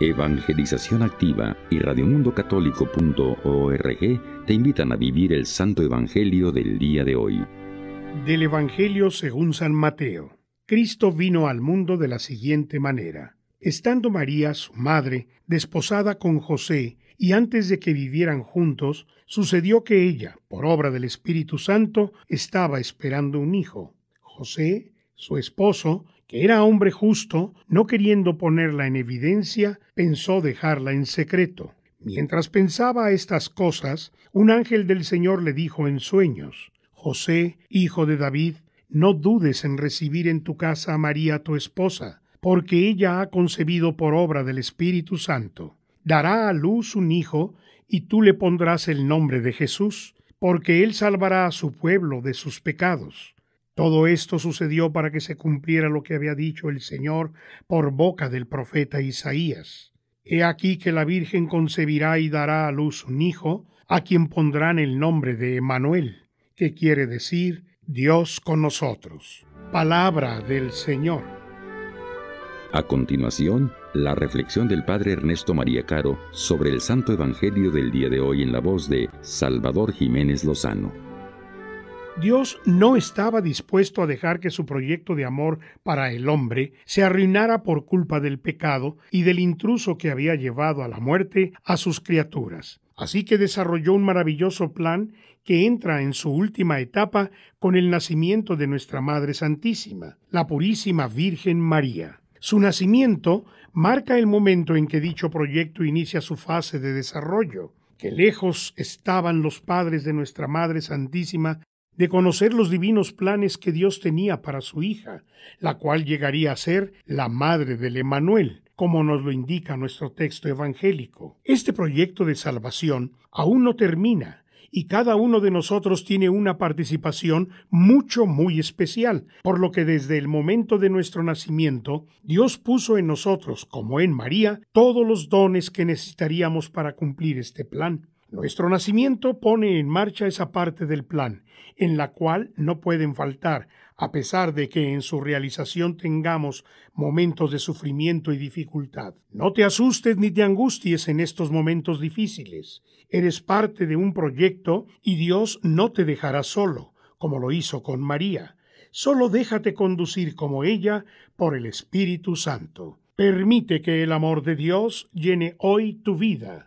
Evangelización Activa y radiomundocatólico.org te invitan a vivir el Santo Evangelio del día de hoy. Del Evangelio según San Mateo. Cristo vino al mundo de la siguiente manera. Estando María, su madre, desposada con José, y antes de que vivieran juntos, sucedió que ella, por obra del Espíritu Santo, estaba esperando un hijo. José, su esposo, que era hombre justo, no queriendo ponerla en evidencia, pensó dejarla en secreto. Mientras pensaba estas cosas, un ángel del Señor le dijo en sueños José, hijo de David, no dudes en recibir en tu casa a María tu esposa, porque ella ha concebido por obra del Espíritu Santo. Dará a luz un hijo, y tú le pondrás el nombre de Jesús, porque él salvará a su pueblo de sus pecados. Todo esto sucedió para que se cumpliera lo que había dicho el Señor por boca del profeta Isaías. He aquí que la Virgen concebirá y dará a luz un hijo, a quien pondrán el nombre de Emanuel, que quiere decir Dios con nosotros. Palabra del Señor. A continuación, la reflexión del Padre Ernesto María Caro sobre el Santo Evangelio del día de hoy en la voz de Salvador Jiménez Lozano. Dios no estaba dispuesto a dejar que su proyecto de amor para el hombre se arruinara por culpa del pecado y del intruso que había llevado a la muerte a sus criaturas. Así que desarrolló un maravilloso plan que entra en su última etapa con el nacimiento de nuestra Madre Santísima, la Purísima Virgen María. Su nacimiento marca el momento en que dicho proyecto inicia su fase de desarrollo. Que lejos estaban los padres de nuestra Madre Santísima de conocer los divinos planes que Dios tenía para su hija, la cual llegaría a ser la madre del Emanuel, como nos lo indica nuestro texto evangélico. Este proyecto de salvación aún no termina, y cada uno de nosotros tiene una participación mucho, muy especial, por lo que desde el momento de nuestro nacimiento, Dios puso en nosotros, como en María, todos los dones que necesitaríamos para cumplir este plan. Nuestro nacimiento pone en marcha esa parte del plan, en la cual no pueden faltar, a pesar de que en su realización tengamos momentos de sufrimiento y dificultad. No te asustes ni te angusties en estos momentos difíciles. Eres parte de un proyecto y Dios no te dejará solo, como lo hizo con María. Solo déjate conducir como ella por el Espíritu Santo. Permite que el amor de Dios llene hoy tu vida